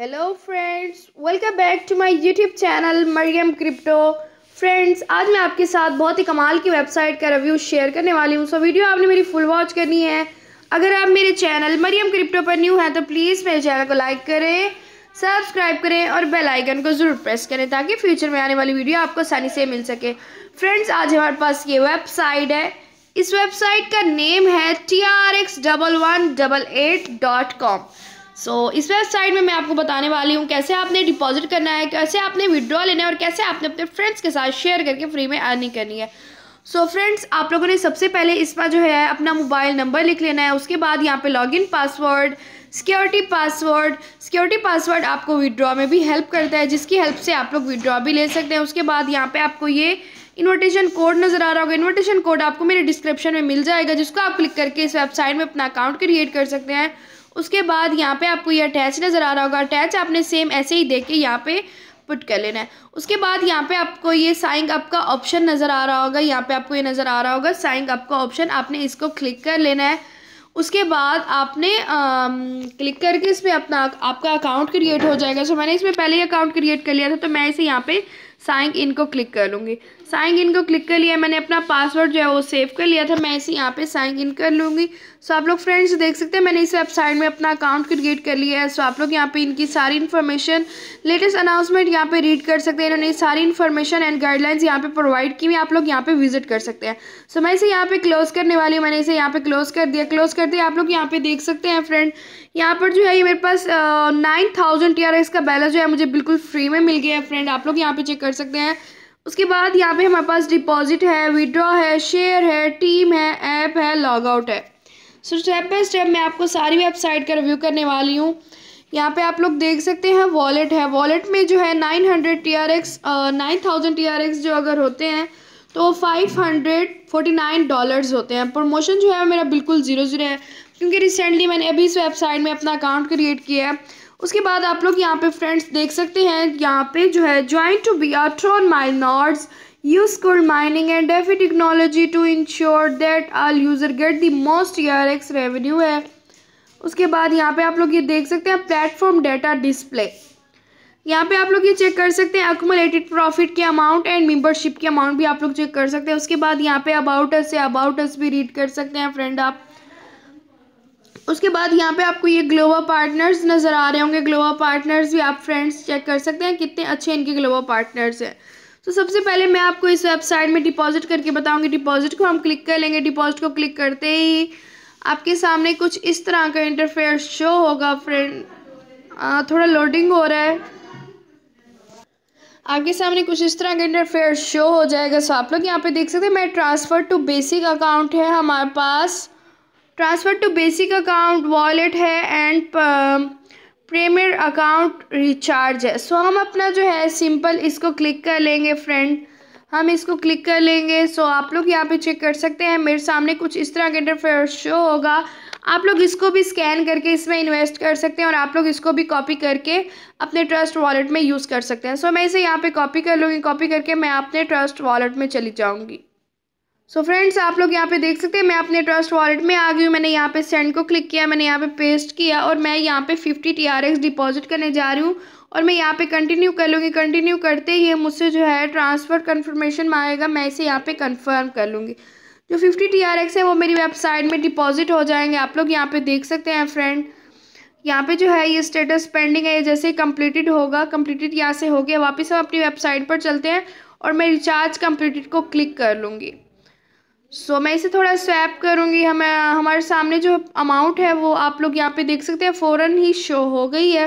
hello friends welcome back to my YouTube channel Maryam crypto friends आज मैं आपके साथ बहुत ही कमाल की वेबसाइट का रिव्यू शेयर करने वाली हूँ सो वीडियो आपने मेरी फुल वॉच करनी है अगर आप मेरे चैनल मरियम क्रिप्टो पर न्यू हैं तो प्लीज़ मेरे चैनल को लाइक करें सब्सक्राइब करें और बेल आइकन को ज़रूर प्रेस करें ताकि फ्यूचर में आने वाली वीडियो आपको आसानी से मिल सके फ्रेंड्स आज हमारे पास ये वेबसाइट है इस वेबसाइट का नेम है T R X double one double eight dot com so so, इस वेबसाइट में मैं आपको बताने वाली हूँ कैसे आपने डिपॉजिट करना है कैसे आपने विड्रॉ लेना है और कैसे आपने अपने फ्रेंड्स के साथ शेयर करके फ्री में अर्निंग करनी है सो so, फ्रेंड्स आप लोगों ने सबसे पहले इसमें जो है अपना मोबाइल नंबर लिख लेना है उसके बाद यहाँ पे login password security password security password आपको विड्रॉ में भी हेल्प करता है जिसकी हेल्प से आप लोग विड्रॉ भी ले सकते हैं उसके बाद यहाँ पे आपको ये इन्विटेशन कोड नज़र आ रहा होगा इन्विटेशन कोड आपको मेरे डिस्क्रिप्शन में मिल जाएगा जिसको आप क्लिक करके इस वेबसाइट में अपना अकाउंट क्रिएट कर सकते हैं उसके बाद यहाँ पे आपको ये अटैच नज़र आ रहा होगा अटैच आपने सेम ऐसे ही देख के यहाँ पे पुट कर लेना है उसके बाद यहाँ पे आपको ये साइंग अप का ऑप्शन नज़र आ रहा होगा यहाँ पे आपको ये नज़र आ रहा होगा साइंग अप का ऑप्शन आपने इसको क्लिक कर लेना है उसके बाद आपने क्लिक करके इसमें अपना आपका अकाउंट क्रिएट हो जाएगा सो मैंने इसमें पहले ही अकाउंट क्रिएट कर लिया था तो मैं इसे यहाँ पर साइन इन को क्लिक कर लूँगी साइन इन को क्लिक कर लिया मैंने अपना पासवर्ड जो है वो सेव कर लिया था मैं इसे यहाँ पे साइन इन कर लूँगी सो आप लोग फ्रेंड्स देख सकते हैं मैंने इस वेबसाइट में अपना अकाउंट क्रिएट कर लिया है सो आप लोग यहाँ पे इनकी सारी इन्फॉर्मेशन लेटेस्ट अनाउंसमेंट यहाँ पे रीड कर सकते हैं इन्होंने सारी इन्फॉर्मेशन एंड गाइडलाइंस यहाँ पे प्रोवाइड की हुई आप लोग यहाँ पे विजिट कर सकते हैं सो मैं इसे यहाँ पे क्लोज करने वाली हूँ मैंने इसे यहाँ पे क्लोज कर दिया क्लोज कर दिया आप लोग यहाँ पे देख सकते हैं फ्रेंड यहाँ पर जो है ये मेरे पास नाइन थाउजेंड टी का बैलेंस जो है मुझे बिल्कुल फ्री में मिल गया है फ्रेंड आप लोग यहाँ पे चेक कर सकते हैं उसके बाद यहाँ पे हमारे पास डिपॉजिट है विड्रॉ है शेयर है टीम है ऐप है लॉग आउट है सो स्टेप बाय स्टेप मैं आपको सारी वेबसाइट का रिव्यू करने वाली हूँ यहाँ पे आप लोग देख सकते हैं वॉलेट है वॉलेट में जो है nine hundred T R X nine thousand T R X जो अगर होते हैं तो five hundred forty nine dollars होते हैं प्रमोशन जो है मेरा बिल्कुल ज़ीरो ज़ीरो है क्योंकि रिसेंटली मैंने अभी इस वेबसाइट में अपना अकाउंट क्रिएट किया है उसके बाद आप लोग यहाँ पे फ्रेंड्स देख सकते हैं यहाँ पे जो है joint to be a Tron use use mining and DeFi technology to ensure that all user get the most most एक्स e रेवेन्यू है उसके बाद यहाँ पे आप लोग ये देख सकते हैं प्लेटफॉर्म डेटा डिस्प्ले यहाँ पे आप लोग ये चेक कर सकते हैं अकोमोलेटेड प्रॉफिट के अमाउंट एंड मेंबरशिप के अमाउंट भी आप लोग चेक कर सकते हैं उसके बाद यहाँ पे about us say about us भी रीड कर सकते हैं फ्रेंड आप उसके बाद यहाँ पे आपको ये ग्लोवा पार्टनर्स नज़र आ रहे होंगे ग्लोवा पार्टनर्स भी आप फ्रेंड्स चेक कर सकते हैं कितने अच्छे इनके ग्लोवा पार्टनर्स हैं तो सबसे पहले मैं आपको इस वेबसाइट में डिपॉजिट करके बताऊँगी डिपॉजिट को हम क्लिक कर लेंगे डिपॉजिट को क्लिक करते ही आपके सामने कुछ इस तरह का इंटरफेयर शो होगा फ्रेंड थोड़ा लोडिंग हो रहा है आपके सामने कुछ इस तरह का इंटरफेयर शो हो जाएगा सो तो आप लोग यहाँ पे देख सकते हैं मैं ट्रांसफ़र टू बेसिक अकाउंट है हमारे पास transfer to basic account wallet है and um, premier account recharge है सो so, हम अपना जो है सिंपल इसको क्लिक कर लेंगे फ्रेंड हम इसको क्लिक कर लेंगे सो so, आप लोग यहाँ पे चेक कर सकते हैं मेरे सामने कुछ इस तरह का इंटरफेयर शो होगा आप लोग इसको भी स्कैन करके इसमें इन्वेस्ट कर सकते हैं और आप लोग इसको भी कॉपी करके अपने ट्रस्ट वॉलेट में यूज़ कर सकते हैं सो so, मैं इसे यहाँ पे कॉपी कर लूँगी कॉपी करके मैं अपने ट्रस्ट वॉलेट में चली जाऊँगी सो so फ्रेंड्स आप लोग यहाँ पे देख सकते हैं मैं अपने ट्रस्ट वॉलेट में आ गई हूँ मैंने यहाँ पे सेंड को क्लिक किया मैंने यहाँ पे पेस्ट किया और मैं यहाँ पे 50 एक्स डिपॉजिट करने जा रही हूँ और मैं यहाँ पे कंटिन्यू कर लूँगी कंटिन्यू करते ही मुझसे जो है ट्रांसफ़र कन्फर्मेशन मांगेगा मैं इसे यहाँ पे कन्फर्म कर लूँगी जो फिफ्टी टी आर एक्स है वो मेरी वेबसाइट में डिपॉजिट हो जाएंगे आप लोग यहाँ पर देख सकते हैं फ्रेंड यहाँ पे जो है ये स्टेटस पेंडिंग है ये जैसे कम्प्लीटेड होगा कम्प्लीटेड यहाँ से हो गया वापस हम अपनी वेबसाइट पर चलते हैं और मैं रिचार्ज कम्प्लीटेड को क्लिक कर लूँगी सो so, मैं इसे थोड़ा स्वैप करूँगी हमें हमारे सामने जो अमाउंट है वो आप लोग यहाँ पे देख सकते हैं फ़ौरन ही शो हो गई है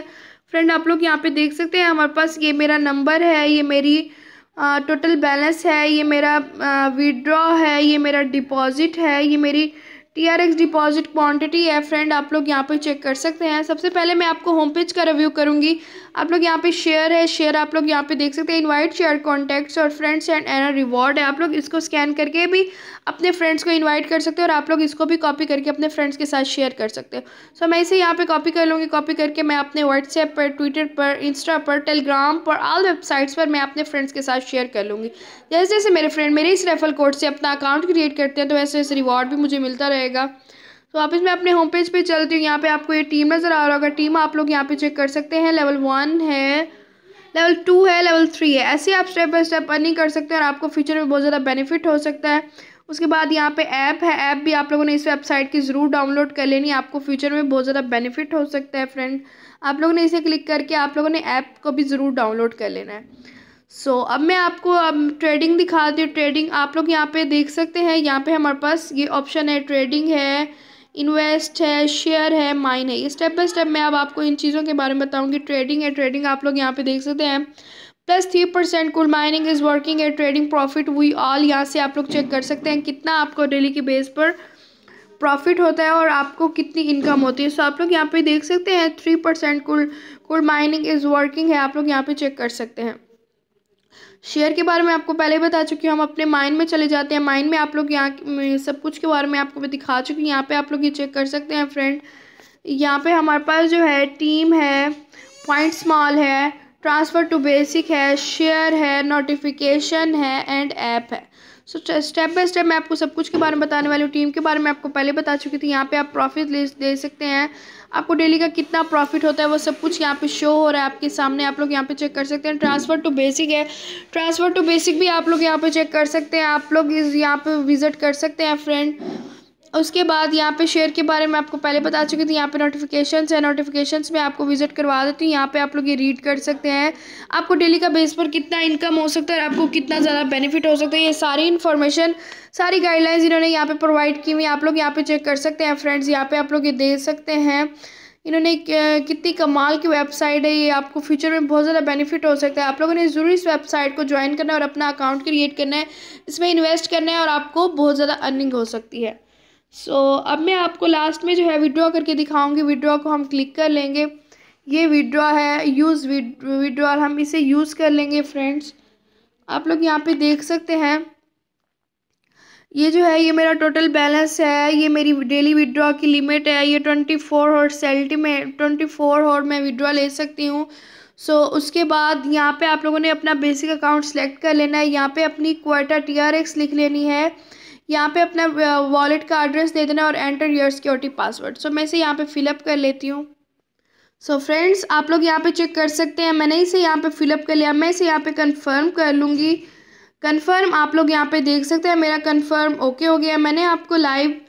फ्रेंड आप लोग यहाँ पे देख सकते हैं हमारे पास ये मेरा नंबर है ये मेरी आ, टोटल बैलेंस है ये मेरा विड्रॉ है ये मेरा डिपॉज़िट है ये मेरी T R X deposit quantity है फ्रेंड आप लोग यहाँ पे चेक कर सकते हैं सबसे पहले मैं आपको होम पेज का रिव्यू करूँगी आप लोग यहाँ पे शेयर है शेयर आप लोग यहाँ पे देख सकते हैं इनवाइट शेयर कॉन्टैक्ट्स और फ्रेंड्स एंड एन रिवॉर्ड है आप लोग इसको स्कैन करके भी अपने फ्रेंड्स को इन्वाइट कर सकते हो और आप लोग इसको भी कॉपी करके अपने फ्रेंड्स के साथ शेयर कर सकते हो सो so, मैं इसे यहाँ पे कॉपी कर लूँगी कॉपी करके मैं अपने व्हाट्सएप पर ट्विटर पर इंस्टा पर टेलीग्राम पर ऑल वेबसाइट्स पर मैं अपने फ्रेंड्स के साथ शेयर कर लूँगी जैसे जैसे मेरे फ्रेंड मेरे इस रेफल कोड से अपना अकाउंट क्रिएट करते हैं तो वैसे वैसे रिवॉर्ड भी मुझे मिलता रहेगा तो वापस मैं अपने होम पेज पे चलती हूँ यहाँ पे आपको ये टीम नज़र आ रहा होगा टीम आप लोग यहाँ पे चेक कर सकते हैं लेवल वन है लेवल टू है लेवल थ्री है ऐसे आप स्टेप बाई स्टेप अर्निंग कर सकते हैं और आपको फ्यूचर में बहुत ज़्यादा बेनिफिट हो सकता है उसके बाद यहाँ पे ऐप है ऐप भी आप लोगों ने इस वेबसाइट की ज़रूर डाउनलोड कर लेनी आपको फ्यूचर में बहुत ज़्यादा बेनिफिट हो सकता है फ्रेंड आप लोगों ने इसे क्लिक करके आप लोगों ने ऐप को भी ज़रूर डाउनलोड कर लेना है सो so, अब मैं आपको अब ट्रेडिंग दिखाती हूँ ट्रेडिंग आप लोग यहाँ पे देख सकते हैं यहाँ पे हमारे पास ये ऑप्शन है ट्रेडिंग है इन्वेस्ट है शेयर है माइन है ये स्टेप बाय स्टेप मैं अब आपको इन चीज़ों के बारे में बताऊँगी ट्रेडिंग है ट्रेडिंग आप लोग यहाँ पे देख सकते हैं प्लस थ्री परसेंट कुल माइनिंग इज़ वर्किंग है ट्रेडिंग प्रॉफिट वी ऑल यहाँ से आप लोग चेक कर सकते हैं कितना आपको डेली की बेस पर प्रॉफिट होता है और आपको कितनी इनकम होती है सो आप लोग यहाँ पर देख सकते हैं थ्री परसेंट कुल कुल माइनिंग इज़ वर्किंग है आप लोग यहाँ पर चेक कर सकते हैं शेयर के बारे में आपको पहले बता चुकी हूँ हम अपने माइंड में चले जाते हैं माइंड में आप लोग यहाँ सब कुछ के बारे में आपको मैं दिखा चुकी हूँ यहाँ पे आप लोग ये चेक कर सकते हैं फ्रेंड यहाँ पे हमारे पास जो है टीम है पॉइंट स्मॉल है ट्रांसफ़र टू बेसिक है शेयर है नोटिफिकेशन है एंड ऐप है सो स्टेप बाय स्टेप मैं आपको सब कुछ के बारे में बताने वाली हूँ टीम के बारे में आपको पहले बता चुकी थी यहाँ पर आप प्रॉफिट ले सकते हैं आपको डेली का कितना प्रॉफिट होता है वो सब कुछ यहाँ पे शो हो रहा है आपके सामने आप लोग यहाँ पे चेक कर सकते हैं ट्रांसफ़र टू बेसिक है ट्रांसफ़र टू बेसिक भी आप लोग यहाँ पे चेक कर सकते हैं आप लोग इस यहाँ पे विज़िट कर सकते हैं फ्रेंड उसके बाद यहाँ पे शेयर के बारे में आपको पहले बता चुकी थी यहाँ पे नोटिफिकेशंस है नोटिफिकेशंस में आपको विजिट करवा देती हूँ यहाँ पे आप लोग ये रीड कर सकते हैं आपको डेली का बेस पर कितना इनकम हो सकता है आपको कितना ज़्यादा बेनिफिट हो सकता है ये सारी इन्फॉर्मेशन सारी गाइडलाइंस इन्होंने यहाँ पर प्रोवाइड की हुई आप लोग यहाँ पर चेक कर सकते हैं फ्रेंड्स यहाँ पर आप लोग ये दे सकते हैं इन्होंने कितनी कमाल की वेबसाइट है ये आपको फ्यूचर में बहुत ज़्यादा बेनिफिट हो सकता है आप लोगों ने ज़रूर इस वेबसाइट को ज्वाइन करना है और अपना अकाउंट क्रिएट करना है इसमें इन्वेस्ट करना है और आपको बहुत ज़्यादा अर्निंग हो सकती है सो so, अब मैं आपको लास्ट में जो है विड्रॉ करके दिखाऊंगी विड्रॉ को हम क्लिक कर लेंगे ये विड्रॉ है यूज़ विड्रॉल हम इसे यूज़ कर लेंगे फ्रेंड्स आप लोग यहाँ पे देख सकते हैं ये जो है ये मेरा टोटल बैलेंस है ये मेरी डेली विड्रॉ की लिमिट है ये ट्वेंटी फोर और सेल्टी में ट्वेंटी फोर और मैं विड्रॉ ले सकती हूँ सो so, उसके बाद यहाँ पे आप लोगों ने अपना बेसिक अकाउंट सेलेक्ट कर लेना है यहाँ पे अपनी क्वाटा टी आर एक्स लिख लेनी है यहाँ पे अपना वॉलेट का एड्रेस दे देना और enter your security password so मैं इसे यहाँ पे फिलअप कर लेती हूँ सो फ्रेंड्स आप लोग यहाँ पे चेक कर सकते हैं मैंने इसे यहाँ पे फिलअप कर लिया मैं इसे यहाँ पे कंफर्म कर लूँगी कंफर्म आप लोग यहाँ पे देख सकते हैं मेरा कंफर्म ओके हो गया मैंने आपको लाइव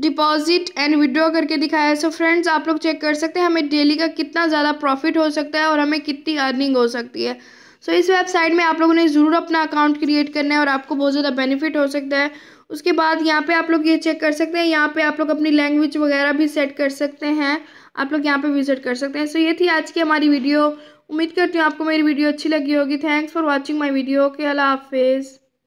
डिपॉजिट एंड विड्रॉ करके दिखाया है सो फ्रेंड्स आप लोग चेक कर सकते हैं हमें डेली का कितना ज़्यादा प्रॉफिट हो सकता है और हमें कितनी अर्निंग हो सकती है सो so, इस वेबसाइट में आप लोगों ने ज़रूर अपना अकाउंट क्रिएट करना है और आपको बहुत ज़्यादा बेनिफिट हो सकता है उसके बाद यहाँ पे आप लोग ये चेक कर सकते हैं यहाँ पे आप लोग अपनी लैंग्वेज वगैरह भी सेट कर सकते हैं आप लोग यहाँ पे विजिट कर सकते हैं सो so, ये थी आज की हमारी वीडियो उम्मीद करती हूँ आपको मेरी वीडियो अच्छी लगी होगी thanks for watching my video के अला हाफिज़